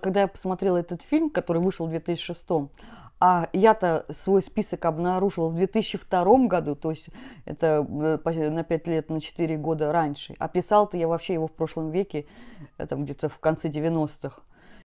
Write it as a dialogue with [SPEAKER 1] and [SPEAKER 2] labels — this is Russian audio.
[SPEAKER 1] Когда я посмотрела этот фильм, который вышел в 2006, а я-то свой список обнаружила в 2002 году, то есть это э, на 5 лет, на 4 года раньше. А писал-то я вообще его в прошлом веке, э, там где-то в конце 90-х.